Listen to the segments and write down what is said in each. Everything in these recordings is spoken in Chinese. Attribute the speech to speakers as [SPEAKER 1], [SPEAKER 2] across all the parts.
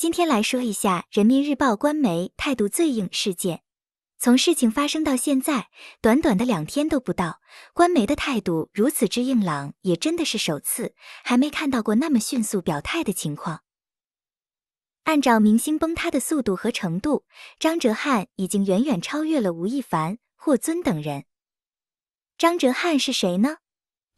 [SPEAKER 1] 今天来说一下人民日报官媒态度最硬事件。从事情发生到现在，短短的两天都不到，官媒的态度如此之硬朗，也真的是首次，还没看到过那么迅速表态的情况。按照明星崩塌的速度和程度，张哲瀚已经远远超越了吴亦凡、霍尊等人。张哲瀚是谁呢？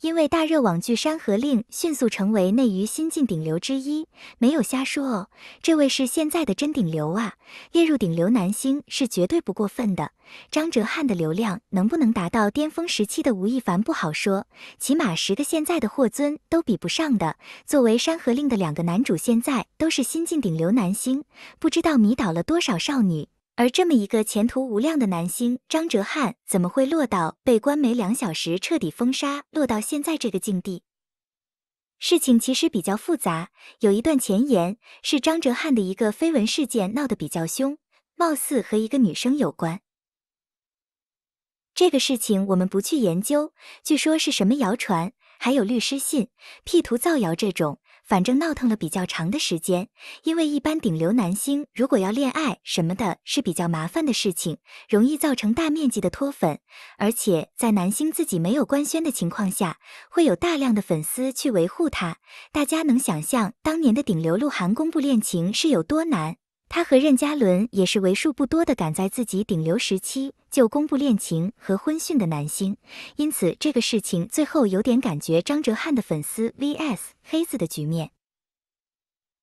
[SPEAKER 1] 因为大热网剧《山河令》迅速成为内娱新晋顶流之一，没有瞎说哦。这位是现在的真顶流啊，列入顶流男星是绝对不过分的。张哲瀚的流量能不能达到巅峰时期的吴亦凡不好说，起码十个现在的霍尊都比不上的。作为《山河令》的两个男主，现在都是新晋顶流男星，不知道迷倒了多少少女。而这么一个前途无量的男星张哲瀚，怎么会落到被关没两小时彻底封杀，落到现在这个境地？事情其实比较复杂，有一段前言是张哲瀚的一个绯闻事件闹得比较凶，貌似和一个女生有关。这个事情我们不去研究，据说是什么谣传，还有律师信、P 图造谣这种。反正闹腾了比较长的时间，因为一般顶流男星如果要恋爱什么的，是比较麻烦的事情，容易造成大面积的脱粉。而且在男星自己没有官宣的情况下，会有大量的粉丝去维护他。大家能想象当年的顶流鹿晗公布恋情是有多难？他和任嘉伦也是为数不多的赶在自己顶流时期就公布恋情和婚讯的男星，因此这个事情最后有点感觉张哲瀚的粉丝 vs 黑子的局面。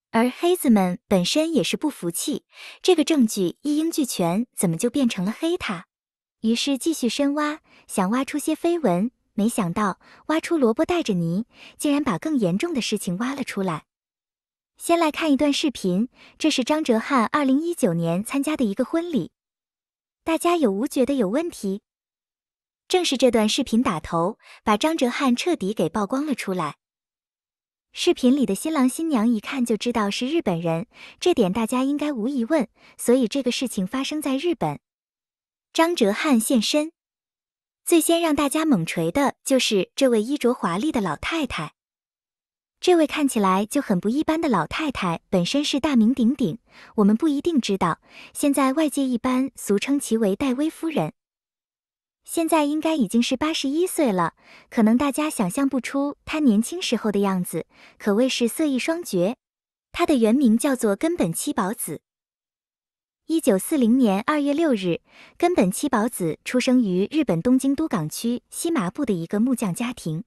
[SPEAKER 1] 而黑子们本身也是不服气，这个证据一应俱全，怎么就变成了黑他？于是继续深挖，想挖出些绯闻，没想到挖出萝卜带着泥，竟然把更严重的事情挖了出来。先来看一段视频，这是张哲瀚2019年参加的一个婚礼，大家有无觉得有问题？正是这段视频打头，把张哲瀚彻底给曝光了出来。视频里的新郎新娘一看就知道是日本人，这点大家应该无疑问，所以这个事情发生在日本。张哲瀚现身，最先让大家猛锤的就是这位衣着华丽的老太太。这位看起来就很不一般的老太太，本身是大名鼎鼎，我们不一定知道。现在外界一般俗称其为戴威夫人。现在应该已经是八十一岁了，可能大家想象不出她年轻时候的样子，可谓是色艺双绝。她的原名叫做根本七宝子。一九四零年二月六日，根本七宝子出生于日本东京都港区西麻布的一个木匠家庭。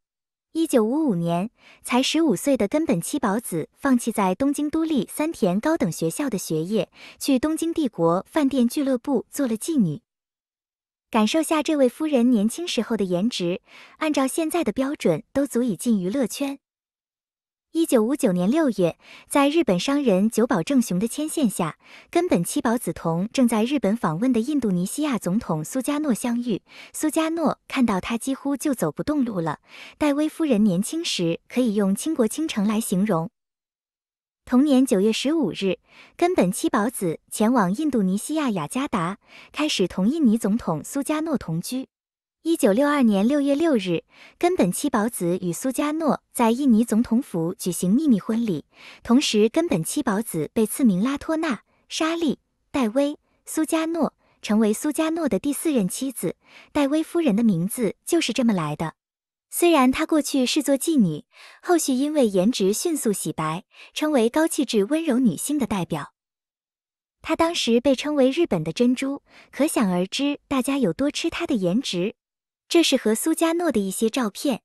[SPEAKER 1] 一九五五年，才十五岁的根本七宝子放弃在东京都立三田高等学校的学业，去东京帝国饭店俱乐部做了妓女。感受下这位夫人年轻时候的颜值，按照现在的标准，都足以进娱乐圈。一九五九年六月，在日本商人久保正雄的牵线下，根本七宝子同正在日本访问的印度尼西亚总统苏加诺相遇。苏加诺看到他几乎就走不动路了。戴维夫人年轻时可以用倾国倾城来形容。同年九月十五日，根本七宝子前往印度尼西亚雅加达，开始同印尼总统苏加诺同居。一九六二年六月六日，根本七宝子与苏加诺在印尼总统府举行秘密婚礼。同时，根本七宝子被赐名拉托纳·莎莉·戴薇，苏加诺成为苏加诺的第四任妻子，戴薇夫人的名字就是这么来的。虽然她过去是做妓女，后续因为颜值迅速洗白，成为高气质温柔女性的代表。她当时被称为日本的珍珠，可想而知大家有多吃她的颜值。这是和苏加诺的一些照片，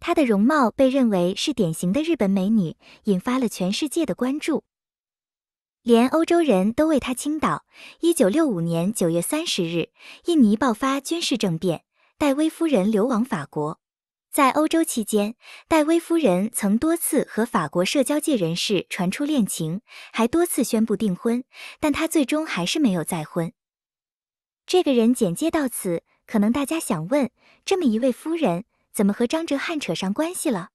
[SPEAKER 1] 她的容貌被认为是典型的日本美女，引发了全世界的关注，连欧洲人都为她倾倒。一九六五年九月三十日，印尼爆发军事政变，戴维夫人流亡法国。在欧洲期间，戴维夫人曾多次和法国社交界人士传出恋情，还多次宣布订婚，但她最终还是没有再婚。这个人简介到此。可能大家想问，这么一位夫人怎么和张哲瀚扯上关系了？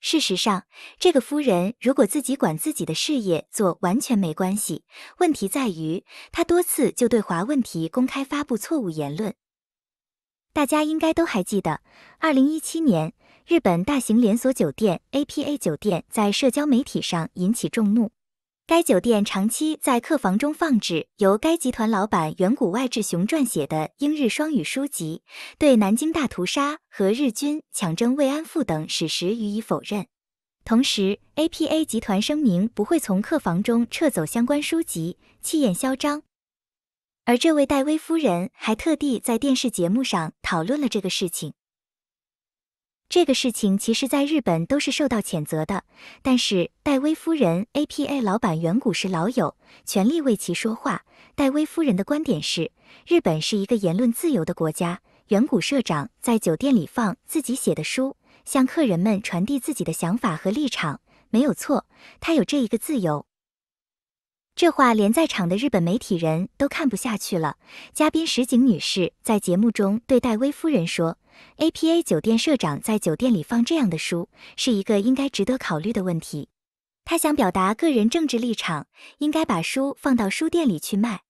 [SPEAKER 1] 事实上，这个夫人如果自己管自己的事业做完全没关系。问题在于，她多次就对华问题公开发布错误言论。大家应该都还记得，二零一七年，日本大型连锁酒店 APA 酒店在社交媒体上引起众怒。该酒店长期在客房中放置由该集团老板远古外志雄撰写的英日双语书籍，对南京大屠杀和日军抢征慰安妇等史实予以否认。同时，APA 集团声明不会从客房中撤走相关书籍，气焰嚣张。而这位戴威夫人还特地在电视节目上讨论了这个事情。这个事情其实，在日本都是受到谴责的。但是戴威夫人 （APA 老板远古）是老友，全力为其说话。戴威夫人的观点是，日本是一个言论自由的国家。远古社长在酒店里放自己写的书，向客人们传递自己的想法和立场，没有错，他有这一个自由。这话连在场的日本媒体人都看不下去了。嘉宾石井女士在节目中对戴威夫人说：“APA 酒店社长在酒店里放这样的书，是一个应该值得考虑的问题。他想表达个人政治立场，应该把书放到书店里去卖。”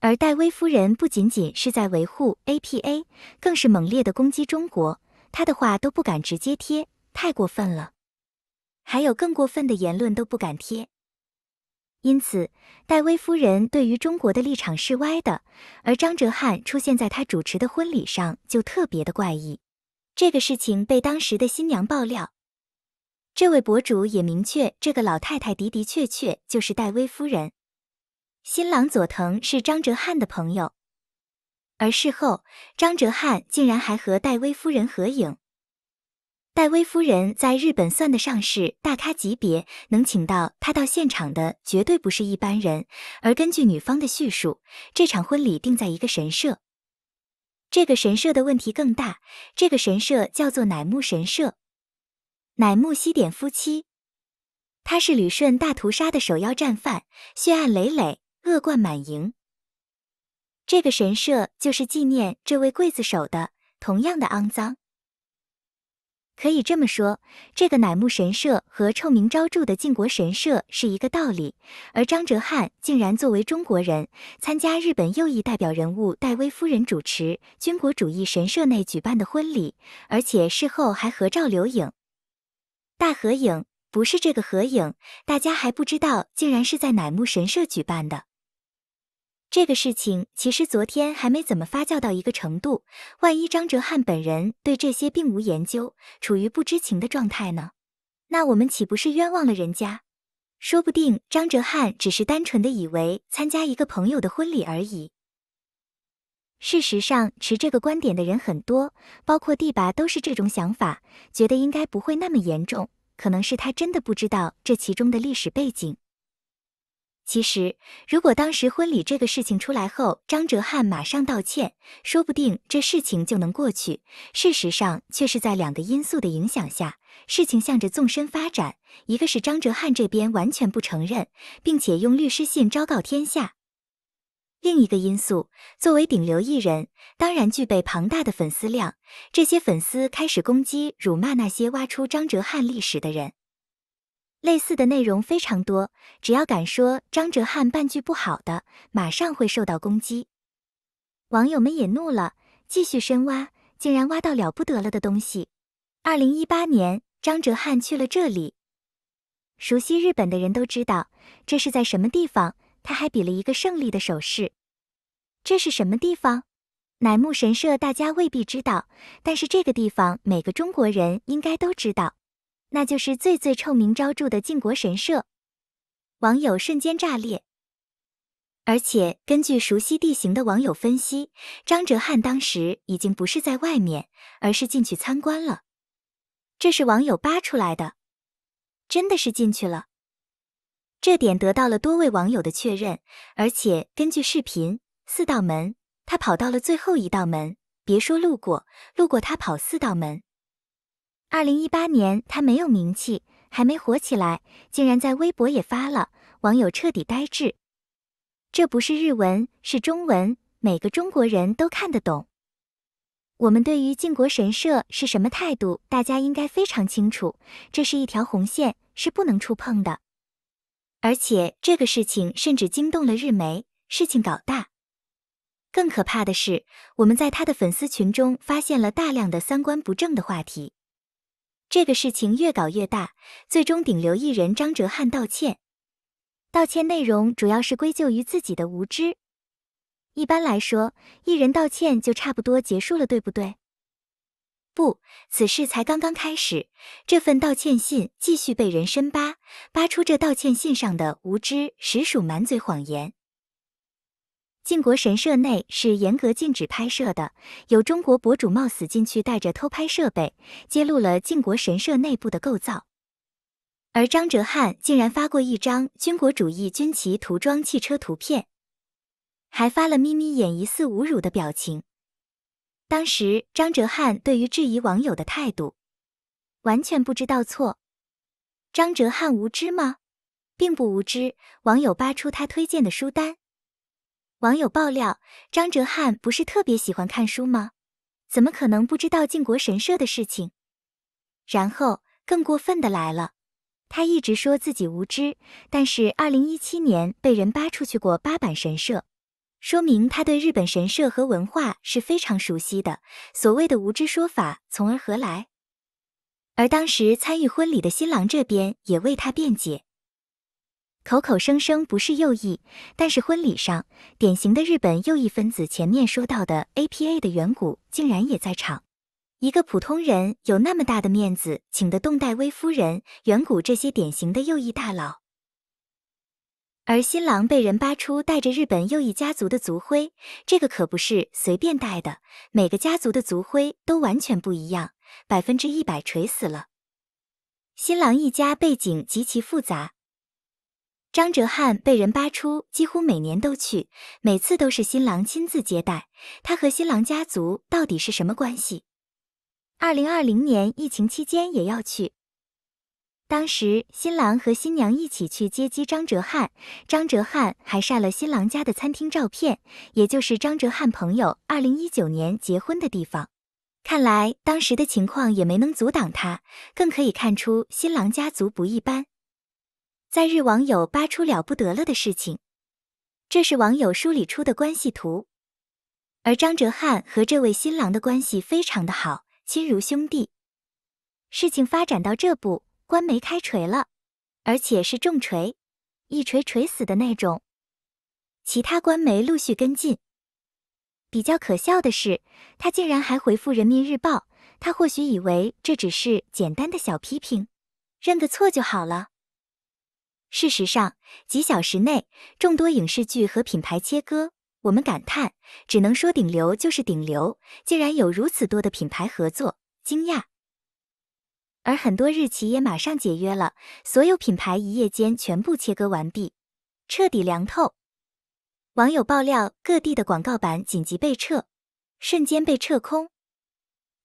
[SPEAKER 1] 而戴威夫人不仅仅是在维护 APA，更是猛烈地攻击中国。她的话都不敢直接贴，太过分了。还有更过分的言论都不敢贴。因此，戴威夫人对于中国的立场是歪的，而张哲瀚出现在他主持的婚礼上就特别的怪异。这个事情被当时的新娘爆料，这位博主也明确，这个老太太的的确确就是戴威夫人。新郎佐藤是张哲瀚的朋友，而事后张哲瀚竟然还和戴威夫人合影。戴威夫人在日本算得上是大咖级别，能请到她到现场的绝对不是一般人。而根据女方的叙述，这场婚礼定在一个神社。这个神社的问题更大。这个神社叫做乃木神社，乃木希典夫妻，他是旅顺大屠杀的首要战犯，血案累累，恶贯满盈。这个神社就是纪念这位刽子手的，同样的肮脏。可以这么说，这个乃木神社和臭名昭著的靖国神社是一个道理。而张哲瀚竟然作为中国人参加日本右翼代表人物戴威夫人主持军国主义神社内举办的婚礼，而且事后还合照留影。大合影不是这个合影，大家还不知道，竟然是在乃木神社举办的。这个事情其实昨天还没怎么发酵到一个程度，万一张哲瀚本人对这些并无研究，处于不知情的状态呢？那我们岂不是冤枉了人家？说不定张哲瀚只是单纯的以为参加一个朋友的婚礼而已。事实上，持这个观点的人很多，包括帝拔都是这种想法，觉得应该不会那么严重，可能是他真的不知道这其中的历史背景。其实，如果当时婚礼这个事情出来后，张哲瀚马上道歉，说不定这事情就能过去。事实上，却是在两个因素的影响下，事情向着纵深发展。一个是张哲瀚这边完全不承认，并且用律师信昭告天下；另一个因素，作为顶流艺人，当然具备庞大的粉丝量，这些粉丝开始攻击辱骂那些挖出张哲瀚历史的人。类似的内容非常多，只要敢说张哲瀚半句不好的，马上会受到攻击。网友们也怒了，继续深挖，竟然挖到了不得了的东西。二零一八年，张哲瀚去了这里。熟悉日本的人都知道，这是在什么地方。他还比了一个胜利的手势。这是什么地方？乃木神社，大家未必知道，但是这个地方每个中国人应该都知道。那就是最最臭名昭著的靖国神社，网友瞬间炸裂。而且根据熟悉地形的网友分析，张哲瀚当时已经不是在外面，而是进去参观了。这是网友扒出来的，真的是进去了。这点得到了多位网友的确认。而且根据视频，四道门，他跑到了最后一道门，别说路过，路过他跑四道门。二零一八年，他没有名气，还没火起来，竟然在微博也发了，网友彻底呆滞。这不是日文，是中文，每个中国人都看得懂。我们对于靖国神社是什么态度，大家应该非常清楚，这是一条红线，是不能触碰的。而且这个事情甚至惊动了日媒，事情搞大。更可怕的是，我们在他的粉丝群中发现了大量的三观不正的话题。这个事情越搞越大，最终顶流艺人张哲瀚道歉，道歉内容主要是归咎于自己的无知。一般来说，艺人道歉就差不多结束了，对不对？不，此事才刚刚开始，这份道歉信继续被人深扒，扒出这道歉信上的无知实属满嘴谎言。靖国神社内是严格禁止拍摄的，有中国博主冒死进去，带着偷拍设备，揭露了靖国神社内部的构造。而张哲瀚竟然发过一张军国主义军旗涂装汽车图片，还发了眯眯眼疑似侮辱的表情。当时张哲瀚对于质疑网友的态度，完全不知道错。张哲瀚无知吗？并不无知。网友扒出他推荐的书单。网友爆料，张哲瀚不是特别喜欢看书吗？怎么可能不知道靖国神社的事情？然后更过分的来了，他一直说自己无知，但是二零一七年被人扒出去过八版神社，说明他对日本神社和文化是非常熟悉的。所谓的无知说法，从而何来？而当时参与婚礼的新郎这边也为他辩解。口口声声不是右翼，但是婚礼上典型的日本右翼分子，前面说到的 A P A 的远古竟然也在场。一个普通人有那么大的面子，请的动戴威夫人、远古这些典型的右翼大佬。而新郎被人扒出带着日本右翼家族的族徽，这个可不是随便带的，每个家族的族徽都完全不一样，百分之一百锤死了。新郎一家背景极其复杂。张哲瀚被人扒出，几乎每年都去，每次都是新郎亲自接待。他和新郎家族到底是什么关系？二零二零年疫情期间也要去，当时新郎和新娘一起去接机张哲瀚，张哲瀚还晒了新郎家的餐厅照片，也就是张哲瀚朋友二零一九年结婚的地方。看来当时的情况也没能阻挡他，更可以看出新郎家族不一般。在日网友扒出了不得了的事情，这是网友梳理出的关系图，而张哲瀚和这位新郎的关系非常的好，亲如兄弟。事情发展到这步，官媒开锤了，而且是重锤，一锤锤死的那种。其他官媒陆续跟进。比较可笑的是，他竟然还回复人民日报，他或许以为这只是简单的小批评，认个错就好了。事实上，几小时内，众多影视剧和品牌切割，我们感叹，只能说顶流就是顶流，竟然有如此多的品牌合作，惊讶。而很多日企也马上解约了，所有品牌一夜间全部切割完毕，彻底凉透。网友爆料，各地的广告板紧急被撤，瞬间被撤空。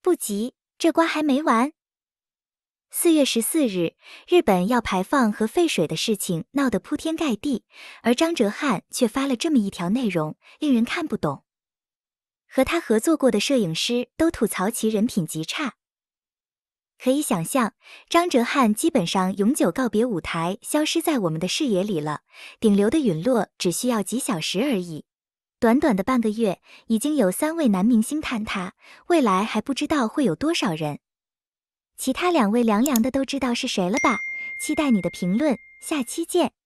[SPEAKER 1] 不急，这瓜还没完。四月十四日，日本要排放核废水的事情闹得铺天盖地，而张哲瀚却发了这么一条内容，令人看不懂。和他合作过的摄影师都吐槽其人品极差。可以想象，张哲瀚基本上永久告别舞台，消失在我们的视野里了。顶流的陨落只需要几小时而已，短短的半个月，已经有三位男明星坍塌，未来还不知道会有多少人。其他两位凉凉的都知道是谁了吧？期待你的评论，下期见。